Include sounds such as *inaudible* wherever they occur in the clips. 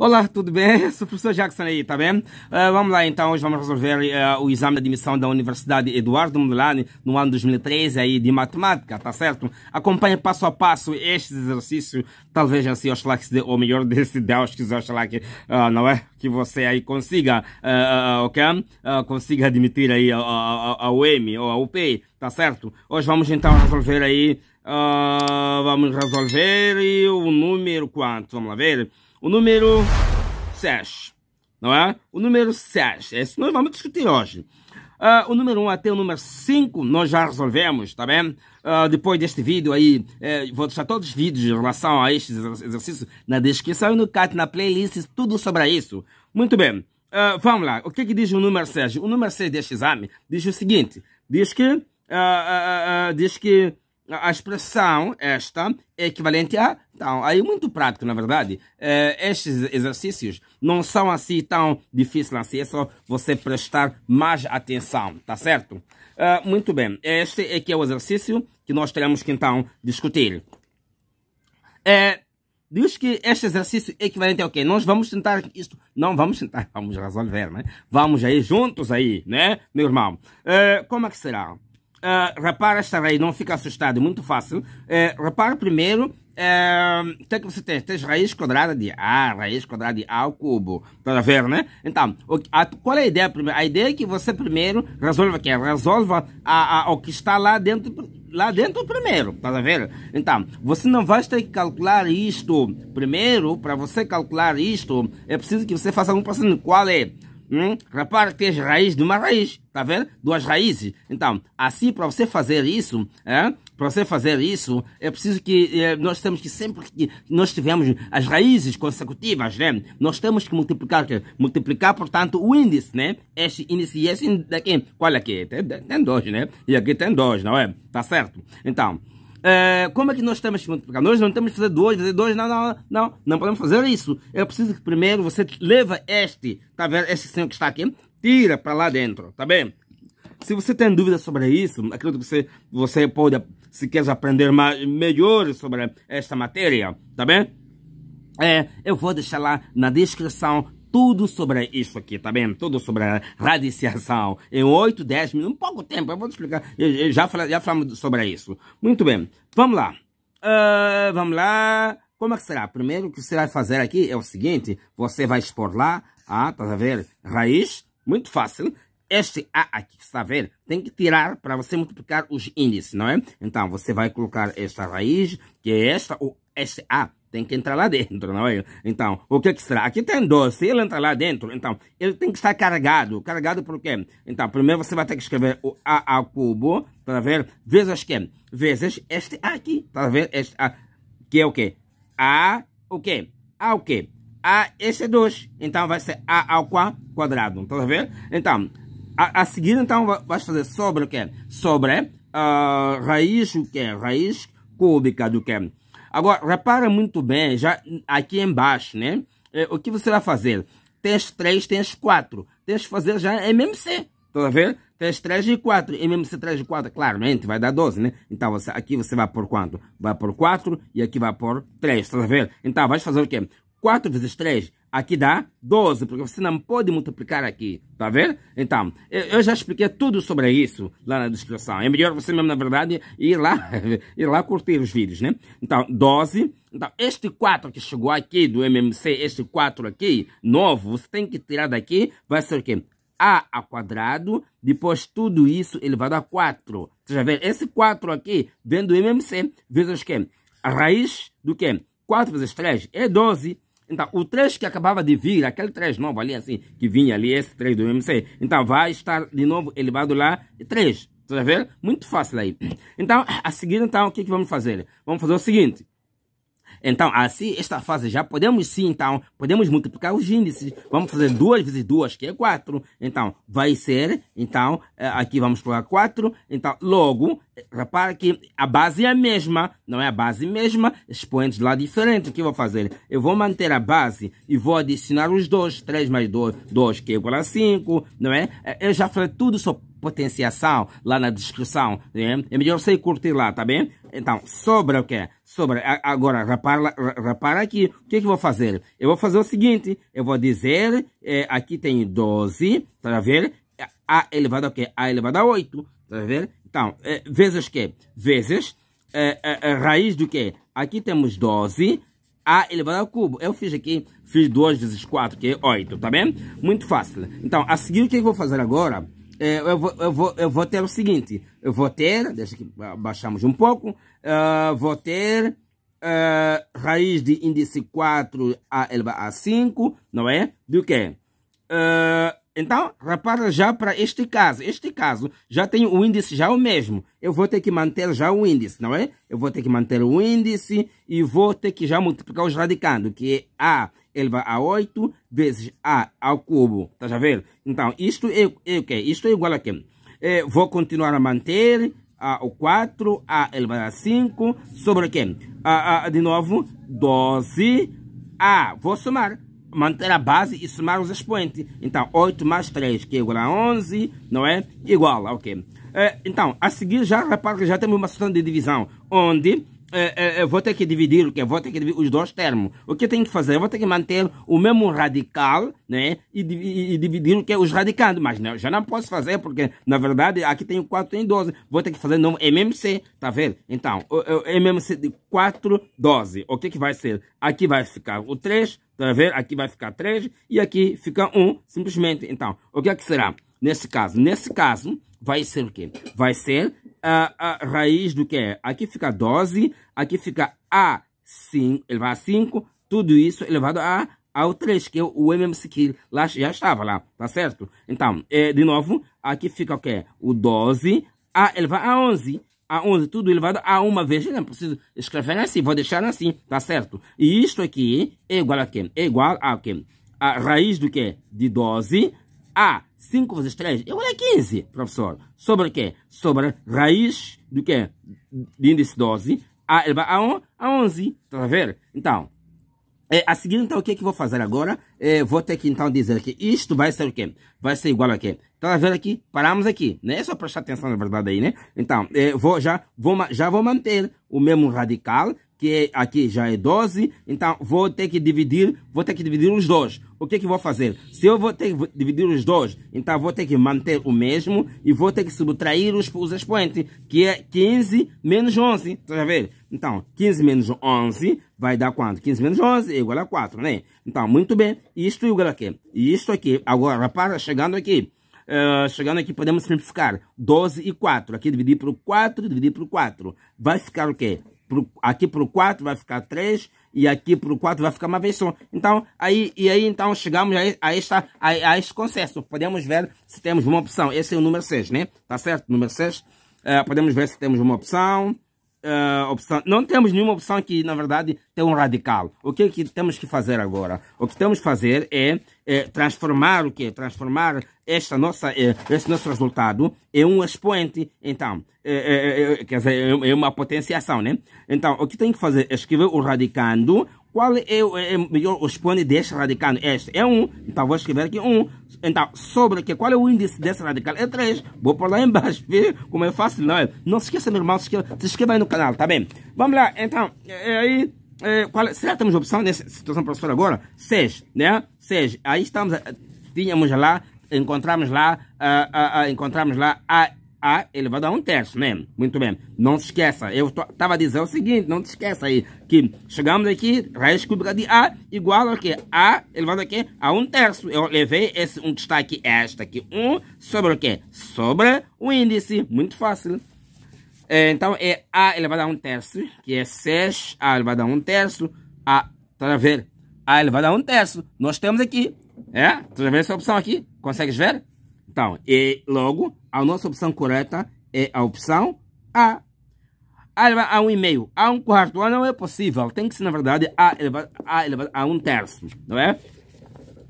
Olá, tudo bem? Eu *laughs* sou o professor Jackson aí, tá bem? Uh, vamos lá então, hoje vamos resolver uh, o exame de admissão da Universidade Eduardo Mondlane no ano 2013 aí de matemática, tá certo? Acompanhe passo a passo este exercício, talvez assim, oxalá que se dê, ou melhor, *laughs* desse Deus quiser, oxalá que, uh, não é? Que você aí consiga, ok? consiga admitir aí a, UEM ou a UP, tá certo? Hoje vamos então resolver aí, vamos resolver o número quanto? Vamos lá ver... O número 6, não é? O número 6, é esse nós vamos discutir hoje. Uh, o número 1 um até o número 5 nós já resolvemos, tá bem? Uh, depois deste vídeo aí, eh, vou deixar todos os vídeos em relação a este exercício na descrição e no cat, na playlist, tudo sobre isso. Muito bem, ah, vamos lá. O que, é que diz o número 6? O número 6 deste exame diz o seguinte, diz que, diz que a expressão esta é equivalente a então. Aí muito prático, na verdade. É, estes exercícios não são assim tão difíceis assim, é só você prestar mais atenção, tá certo? É, muito bem, este é que é o exercício que nós teremos que então discutir. É, diz que este exercício é equivalente ao quê? Nós vamos tentar isto, não vamos tentar, *laughs* vamos resolver, né? Vamos aí juntos aí, né, meu irmão? É, como é que será? uh, repara esta raiz, não fica assustado, é muito fácil. Uh, repara primeiro o ah, que você tem? Tens raiz quadrada de A, raiz quadrada de A ao cubo. Está a ver, né? Então, a, qual é a ideia primeiro? A ideia é que você primeiro resolva o que? É, resolva a, a, o que está lá dentro lá dentro primeiro, tá a ver? Então, você não vai ter que calcular isto primeiro, para você calcular isto, é preciso que você faça um processo qual é? Hum? Repara que tens raiz de uma raiz, tá vendo? Duas raízes. Então, assim, para você fazer isso, é? para você fazer isso, é preciso que é, nós temos que sempre que nós tivermos as raízes consecutivas, né? Nós temos que multiplicar, que, multiplicar, portanto, o índice, né? Este índice e esse daqui. é aqui, é? tem, tem dois, né? E aqui tem dois, não é? Tá certo? Então, é, como é que nós estamos multiplicar? Nós não estamos fazer dois, fazer dois, não, não, não, não podemos fazer isso. Eu preciso que primeiro você leva este, tá vendo? Este senhor que está aqui, tira para lá dentro, tá bem? Se você tem dúvida sobre isso, acredito que você, você pode, se quer aprender mais, melhor sobre esta matéria, tá bem? É, eu vou deixar lá na descrição tudo sobre isso aqui, tá bem? Tudo sobre a radiciação. Em 8, 10 minutos, um pouco tempo, eu vou te explicar. Eu, eu já, falamos, já falamos sobre isso. Muito bem, vamos lá. Uh, vamos lá. Como é que será? Primeiro, o que você vai fazer aqui é o seguinte. Você vai expor lá, ah, tá a ver? Raiz, muito fácil este A aqui que está vendo? tem que tirar para você multiplicar os índices, não é? Então, você vai colocar esta raiz, que é esta, ou este A, tem que entrar lá dentro, não é? Então, o que, que será? Aqui tem doce, se ele entra lá dentro, então, ele tem que estar carregado. Carregado por quê? Então, primeiro você vai ter que escrever o A ao cubo, tá ver? Vezes que Vezes este A aqui, tá ver? Este A, que é o quê? A, o quê? A o quê? A, este é 2. Então, vai ser A ao quadrado, tá ver? Então, a, a seguir, então, vai fazer sobre o quê? Sobre uh, raiz, o quê? Raiz cúbica do quê? Agora, repara muito bem, já aqui embaixo, né? É, o que você vai fazer? Tens 3, tens 4. Tens que fazer já MMC. Tá a Tens 3 e 4. MMC 3 e 4, claramente, vai dar 12, né? Então, você, aqui você vai por quanto? Vai por 4 e aqui vai por 3, tá a ver? Então, vai fazer o quê? 4 vezes 3 aqui dá 12, porque você não pode multiplicar aqui, tá vendo? Então, eu já expliquei tudo sobre isso lá na descrição. É melhor você mesmo, na verdade, ir lá, *laughs* ir lá curtir os vídeos, né? Então, 12. Então, este 4 que chegou aqui do MMC, este 4 aqui, novo, você tem que tirar daqui, vai ser o quê? A ao quadrado, depois tudo isso ele vai dar 4. Você já vê, esse 4 aqui, dentro do MMC, vezes o quê? A raiz do quê? 4 vezes 3 é 12. Então, o 3 que acabava de vir, aquele 3 novo ali, assim, que vinha ali, esse 3 do MC, então vai estar de novo elevado lá, 3. Está vendo? Muito fácil aí. Então, a seguir, então, o que, que vamos fazer? Vamos fazer o seguinte. Então, assim, esta fase já podemos sim, então, podemos multiplicar os índices. Vamos fazer 2 vezes 2, que é 4. Então, vai ser, então, eh, aqui vamos colocar 4. Então, logo, eh, repara que a base é a mesma, não é a base mesma, expoentes lá diferentes. O que eu vou fazer? Eu vou manter a base e vou adicionar os dois. 3 mais 2, 2 que é igual a 5, não é? Eh, eu já falei tudo sobre potenciação lá na descrição. Né? É melhor você curtir lá, tá bem? Então, sobre o que? Sobre, agora, repara, repara aqui, o que, é que eu vou fazer? Eu vou fazer o seguinte, eu vou dizer, é, aqui tem 12, para tá ver, a elevado a quê? A elevado a 8, tá ver? Então, é, vezes que? Vezes, é, é, é, raiz do que? Aqui temos 12, a elevado ao cubo. Eu fiz aqui, fiz 2 vezes 4, que é 8, tá bem? Muito fácil. Então, a seguir, o que eu vou fazer agora? é, eu, vou, eu, vou, eu vou ter o seguinte, eu vou ter, deixa que baixamos um pouco, uh, vou ter uh, raiz de índice 4 a elevado a 5, não é? Do que? Uh, é, então, repara já para este caso. Este caso já tem o índice já o mesmo. Eu vou ter que manter já o índice, não é? Eu vou ter que manter o índice e vou ter que já multiplicar os radicando, que é A ele vai a 8 vezes A ao cubo. Tá já vendo? Então, isto é, é o quê? Isto é igual a quê? É, vou continuar a manter a, o 4, A elevado a 5, sobre o quê? A, a, de novo, 12 A. Vou somar. Manter a base e somar os expoentes. Então, 8 mais 3, que é igual a 11, não é? Igual a o é, então, a seguir já, repara que já temos uma situação de divisão, onde eu é, é, é, vou ter que dividir o que? Vou ter que dividir os dois termos. O que eu tenho que fazer? Eu vou ter que manter o mesmo radical, né? E, e, e dividir o que? Os radicando. Mas não, já não posso fazer, porque, na verdade, aqui tenho 4 em 12. Vou ter que fazer novo MMC, tá vendo? Então, o, o MMC de 4, 12. O que que vai ser? Aqui vai ficar o 3, tá vendo? Aqui vai ficar 3 e aqui fica 1, simplesmente. Então, o que é que será? Nesse caso, nesse caso, vai ser o que Vai ser a, a raiz do que é. Aqui fica 12, aqui fica A, 5, elevado a 5, tudo isso elevado a ao 3, que é o MMC que lá, já estava lá, tá certo? Então, é, de novo, aqui fica o que? É? O 12, A elevado a 11, a 11, tudo elevado a uma vez, não preciso escrever assim, vou deixar assim, tá certo? E isto aqui é igual a quê? É igual a quê? A raiz do que? É? De 12 a, 5 vezes 3 igual a 15, professor. Sobre o quê? Sobre raiz do quê? De índice 12. A vai a, 1, a 11. Está a ver? Então, é, a seguir, então, o que é que vou fazer agora? É, vou ter que, então, dizer que isto vai ser o quê? Vai ser igual a quê? Tá vendo aqui? Paramos aqui, né? É só prestar atenção na verdade aí, né? Então, é, vou já, vou, já vou manter o mesmo radical, que aqui já é 12, então vou ter que dividir, vou ter que dividir os dois. O que é que vou fazer? Se eu vou ter que dividir os dois, então vou ter que manter o mesmo e vou ter que subtrair os, os expoentes, que é 15 menos 11, tá a ver? Então, 15 menos 11 vai dar quanto? 15 menos 11 é igual a 4, né? Então, muito bem, isto é igual a quê? Isto aqui, agora, rapaz, chegando aqui, Uh, chegando aqui, podemos simplificar. 12 e 4. Aqui dividir por 4, dividir por 4. Vai ficar o quê? pro, aqui o 4 vai ficar 3 e aqui para o 4 vai ficar uma vez só. Então, aí, e aí então chegamos a, a, esta, a, a este consenso. Podemos ver se temos uma opção. Esse é o número 6, né? Tá certo? Número 6. Uh, é, podemos ver se temos uma opção uh, opção, não temos nenhuma opção que, na verdade, tem um radical. O que é que temos que fazer agora? O que temos que fazer é, é transformar o quê? Transformar esta nossa, é, esse nosso resultado em um expoente. Então, é, é, é, quer dizer, é, é uma potenciação, né? Então, o que tem que fazer é escrever o radicando, qual é, o é melhor é, os deste radical? Este é 1, um, então vou escrever aqui 1. Um. Então, sobre aqui, qual é o índice desse radical? É 3. Vou por lá embaixo, ver como é fácil, não é? Não se esqueça, meu irmão, se inscreva, se aí no canal, tá bem? Vamos lá, então, é, é aí... É, qual, é, será que temos opção nessa situação, professor, agora? 6, né? 6. Aí estamos, eh, tínhamos lá, encontramos lá, uh, uh, uh, encontramos lá a a ah, ele vai dar um terço né? Muito bem. Não se esqueça. Eu estava tava dizendo o seguinte, não se esqueça aí. Que chegamos aqui, é raiz cúbica de A igual a quê? A elevado a quê? A um terço. Eu levei esse um destaque esta aqui. Um sobre o quê? Sobre o índice. Muito fácil. É, então é A elevado a um terço, que é 6. A elevado a um terço. A, tá a ver? A elevado a um terço. Nós temos aqui. É? Tá vendo essa opção aqui? Consegues ver? Então, e logo a nossa opção correta é a opção A. A elevado a um e meio, a um quarto, não é possível. Tem que ser, na verdade, A elevado a, elevado a um terço, não é?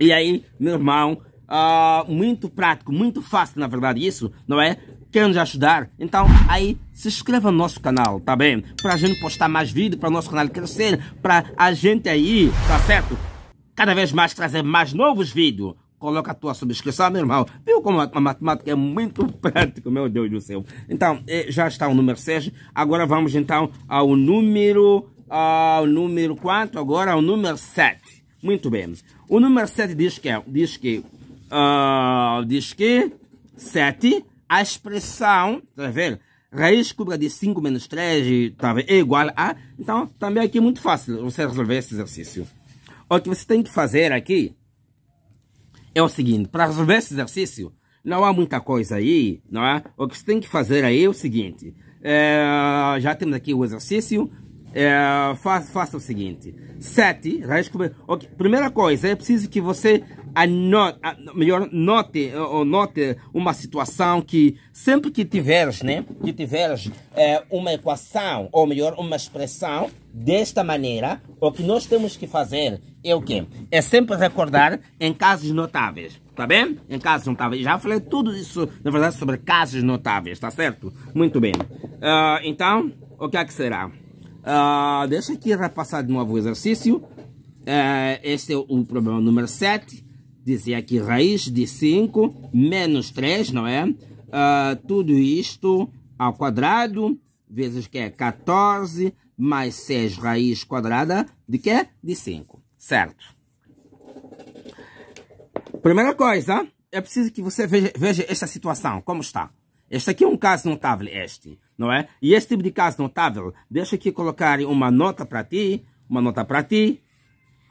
E aí, meu irmão, uh, muito prático, muito fácil, na verdade, isso, não é? querendo nos ajudar? Então, aí, se inscreva no nosso canal, tá bem? Pra gente postar mais vídeo, para nosso canal crescer, pra a gente aí, tá certo? Cada vez mais trazer mais novos vídeos coloca a tua subscrição, meu irmão. Viu como a matemática é muito *laughs* prática, meu Deus do céu. Então, é, já está o número 6. Agora vamos então ao número ao número 4, agora ao número 7. Muito bem. O número 7 diz que é, diz que uh, diz que 7 a expressão, tá vendo? Raiz cubra de 5 menos 3 tá é igual a. Então, também aqui é muito fácil você resolver esse exercício. O que você tem que fazer aqui é o seguinte, para resolver esse exercício, não há muita coisa aí, não é? O que se tem que fazer aí é o seguinte, é, já temos aqui o exercício, é, fa faça o seguinte: sete. Okay, primeira coisa, é preciso que você anote, melhor note ou note uma situação que sempre que tiveres, né, que tiveres é, uma equação ou melhor uma expressão desta maneira, o que nós temos que fazer é o quê? É sempre recordar em casos notáveis, tá bem? Em casos notáveis. Já falei tudo isso, na verdade, sobre casos notáveis, tá certo? Muito bem. Uh, então, o que é que será? Uh, deixa aqui repassar de novo o exercício. Uh, este é o problema número 7. Dizia aqui raiz de 5 menos 3, não é? Uh, tudo isto ao quadrado, vezes que é 14, mais 6 raiz quadrada de quê? De 5, certo? Primeira coisa, é preciso que você veja, veja esta situação, como está. Este aqui é um caso notável, este não é? E esse tipo de caso notável, deixa aqui colocar uma nota para ti, uma nota para ti.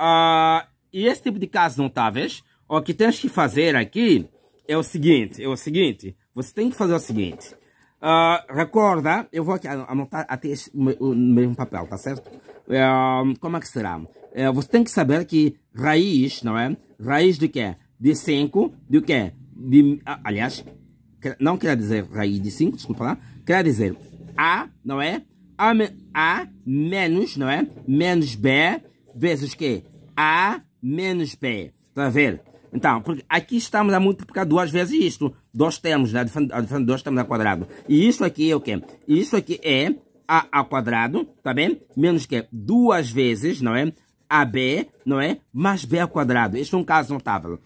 Uh, e esse tipo de casos notáveis, o que tens que fazer aqui é o seguinte, é o seguinte, você tem que fazer o seguinte. Uh, recorda, eu vou aqui anotar até esse, o mesmo papel, tá certo? Uh, como é que será? Uh, você tem que saber que raiz, não é? Raiz de quê? De 5, de quê? De, aliás, não quer dizer raiz de 5, desculpa lá, quer dizer A, não é? A, a menos, não é? Menos B vezes que? A menos B. Está a ver? Então, porque aqui estamos a multiplicar duas vezes isto. Dois termos, né? A diferença de dois termos ao quadrado. E isso aqui é o quê? Isso aqui é A ao quadrado, tá bem? Menos que duas vezes, não é? AB, não é? Mais B ao quadrado. Este é um caso notável.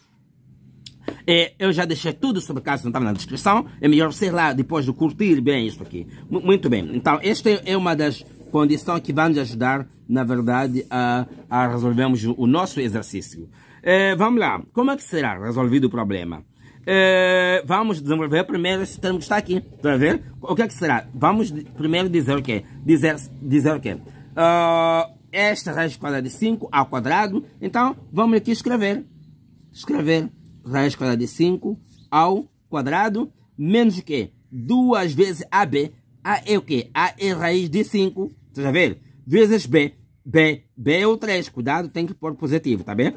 É, eu já deixei tudo sobre o caso, não estava na descrição. É melhor, ir lá, depois de curtir bem isso aqui. M muito bem. Então, esta é uma das condições que vão nos ajudar, na verdade, a, a resolvermos o nosso exercício. É, vamos lá. Como é que será resolvido o problema? É, vamos desenvolver primeiro esse termo que está aqui. Está a ver? O que é que será? Vamos primeiro dizer o quê? Dizer, dizer o quê? Uh, esta raiz quadrada de 5 ao quadrado. Então, vamos aqui escrever. Escrever raiz quadrada de 5 ao quadrado menos o quê? Duas vezes AB. A é o quê? A é raiz de 5, vocês já ver? Vezes B. B. B é o 3. Cuidado, tem que pôr positivo, tá bem?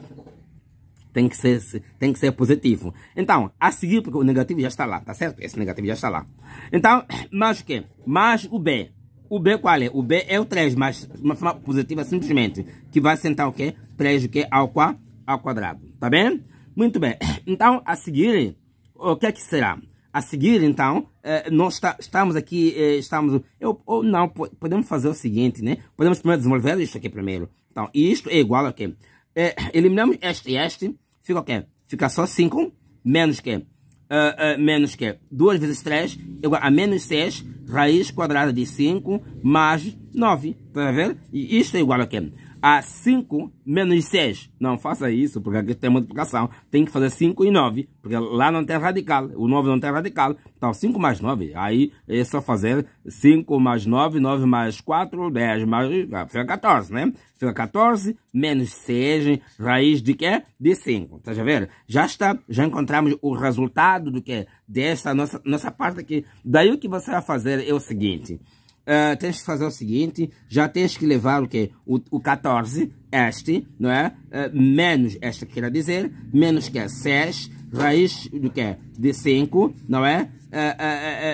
Tem que, ser, tem que ser positivo. Então, a seguir, porque o negativo já está lá, tá certo? Esse negativo já está lá. Então, *clears throat* mais o quê? Mais o B. O B qual é? O B é o 3, mas uma forma positiva é simplesmente. Que vai sentar o quê? 3 o quê? Ao, qua, ao quadrado. Tá bem? Muito bem, *coughs* então a seguir, o que é que será? A seguir, então, eh, nós estamos aqui, eh, estamos... Eu, ou não, podemos fazer o seguinte, né? Podemos primeiro desenvolver isto aqui primeiro. Então, isto é igual a quê? Eh, eliminamos este e este, fica o quê? Fica só 5, menos que uh, uh, menos que 2 vezes 3 igual a menos 6 raiz quadrada de 5 mais 9. Está a ver? E isto é igual a quê? a 5 menos 6. Não faça isso, porque aqui tem multiplicação. Tem que fazer 5 e 9, porque lá não tem radical. O 9 não tem radical. Então, 5 mais 9, aí é só fazer 5 mais 9, 9 mais 4, 10 mais... Ah, fica 14, né? Fica 14 menos 6, raiz de quê? De 5. Tá já vendo? Já está, já encontramos o resultado do quê? Desta nossa, nossa parte aqui. Daí o que você vai fazer é o seguinte uh, tens que fazer o seguinte, já tens que levar o quê? O, o 14, este, não é? Uh, menos, esta queira dizer, menos que é 6, raiz do que? De 5, não é?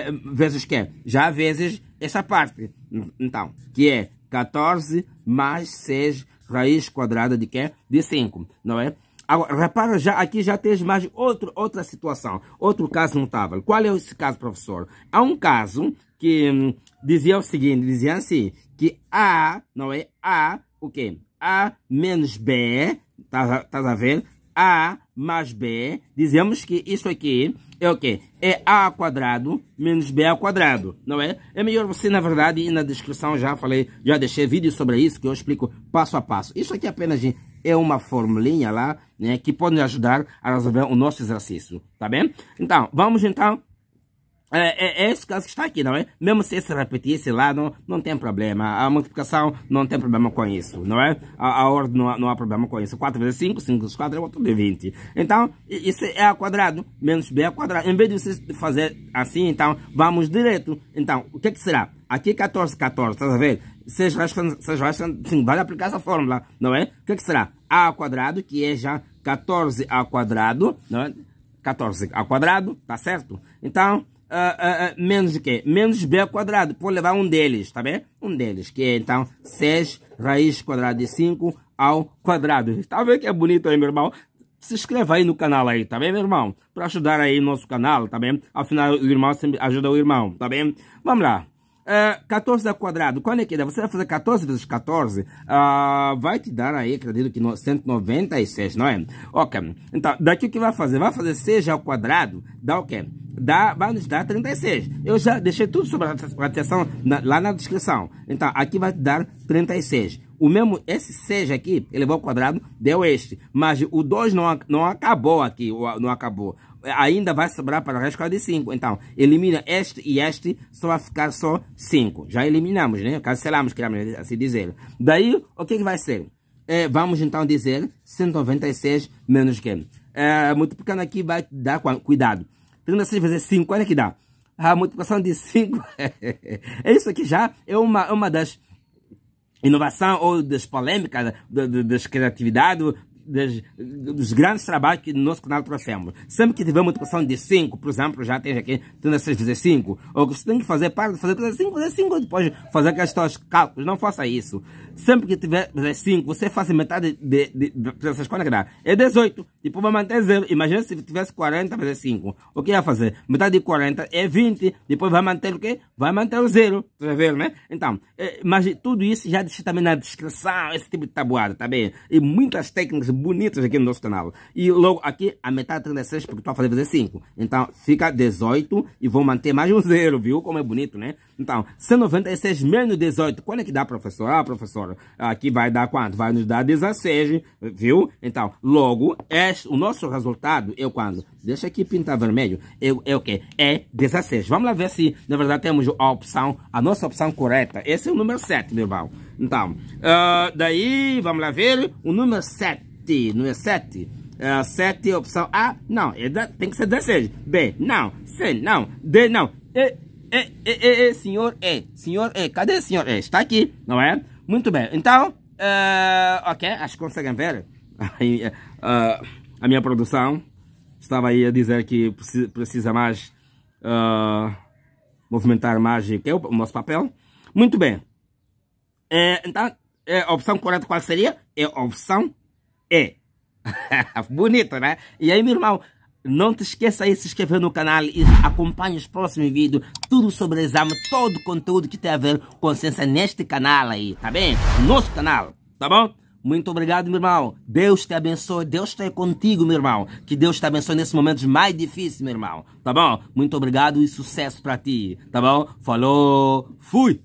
Uh, uh, vezes que? Já vezes essa parte. Então, que é 14 mais 6 raiz quadrada de quê? De 5, não é? Agora, repara, já, aqui já tens mais outro, outra situação, outro caso notável. Qual é esse caso, professor? Há um caso que hum, dizia o seguinte, dizia assim, que A, não é A, o quê? A menos B, estás tá a ver? A mais B, dizemos que isso aqui é o quê? É A ao quadrado menos B ao quadrado, não é? É melhor você, na verdade, ir na descrição, já falei, já deixei vídeo sobre isso, que eu explico passo a passo. Isso aqui apenas é uma formulinha lá, né, que pode ajudar a resolver o nosso exercício, tá bem? Então, vamos então é, é, é, esse caso que está aqui, não é? Mesmo se esse repetisse lá, não, não tem problema. A multiplicação não tem problema com isso, não é? A, a ordem não, não há problema com isso. 4 vezes 5, 5 vezes 4 é outro de 20. Então, isso é a quadrado menos b a quadrado. Em vez de você fazer assim, então, vamos direto. Então, o que, é que será? Aqui 14, 14, está a ver? 6 resta, 6 resta 5, vale aplicar essa fórmula, não é? O que, é que será? a ao quadrado, que é já 14 ao quadrado, não é? 14 ao quadrado, tá certo? Então, uh, uh, menos o quê? Menos b quadrado. Vou levar um deles, tá bem? Um deles, que é então 6 raiz quadrada de 5 ao quadrado. Tá vendo que é bonito aí, meu irmão? se inscreva aí no canal aí, tá bem, meu irmão? Para ajudar aí nosso canal, tá bem? Afinal, o irmão sempre ajuda o irmão, tá bem? Vamos lá. É, uh, 14 ao quadrado, qual é que dá? Você vai fazer 14 vezes 14, uh, ah, vai te dar aí, acredito que 196, não é? Ok, então, daqui o que vai fazer? Vai fazer 6 ao quadrado, dá o quê? Dá, vai nos dar 36. Eu já deixei tudo sobre a radiação lá na descrição. Então, aqui vai te dar 36. O mesmo, esse 6 aqui, elevado ao quadrado, deu este. Mas o 2 não, não acabou aqui, não acabou ainda vai sobrar para o resto de 5. Então, elimina este e este, só vai ficar só 5. Já eliminamos, né? Cancelamos, queremos assim dizer. Daí, o que, que vai ser? É, vamos então dizer 196 menos que. É, multiplicando aqui vai dar cuidado. 36 vezes 5, olha que dá. A multiplicação de 5. *laughs* é isso aqui já é uma, uma das inovação ou das polêmicas, das criatividades, das, dos grandes trabalhos que no nosso canal trouxemos. Sempre que tiver uma multiplicação de 5, por exemplo, já tem aqui, tendo essas 15, ou que você tem que fazer, para de fazer 5, 5, depois fazer aqueles teus cálculos, não faça isso. Sempre que tiver 5, você faz metade de, de, de, dessas quantas que dá? É 18, depois vai manter 0. Imagina se tivesse 40 vezes 5, o que ia fazer? Metade de 40 é 20, depois vai manter o quê? Vai manter o 0. tá vendo, né? Então, é, mas tudo isso já deixa também na descrição, esse tipo de tabuada, tá bem? E muitas técnicas bonitas aqui no nosso canal. E logo aqui, a metade 36, porque estou a fazer 5. Então, fica 18 e vou manter mais um *laughs* zero, viu? Como é bonito, né? Então, 196 menos 18, quando é que dá, professor? Ah, professor, aqui vai dar quanto? Vai nos dar 16, viu? Então, logo, este, o nosso resultado é quando? Deixa aqui pintar vermelho. É, é o quê? É 16. Vamos lá ver se, na verdade, temos a opção, a nossa opção correta. Esse é o número 7, meu irmão. Então, uh, daí, vamos lá ver, o número 7. 7, não é 7? É, 7 opção A, não, é da, tem que ser 16. B, não. C, não. D, não. E, e, e, e, senhor E, senhor E, cadê senhor E? Está aqui, não é? Muito bem, então, uh, ok, acho que conseguem ver. uh, a minha produção estava aí a dizer que precisa mais uh, movimentar mais que é o nosso papel. Muito bem. então, a opção correta qual seria? É a opção é. *laughs* Bonito, né? E aí, meu irmão, não te esqueça de se inscrever no canal e acompanhe os próximos vídeos, tudo sobre o exame, todo o conteúdo que tem a ver com ciência neste canal aí, tá bem? Nosso canal, tá bom? Muito obrigado, meu irmão. Deus te abençoe. Deus está contigo, meu irmão. Que Deus te abençoe nesses momentos mais difíceis, meu irmão. Tá bom? Muito obrigado e sucesso para ti. Tá bom? Falou. Fui.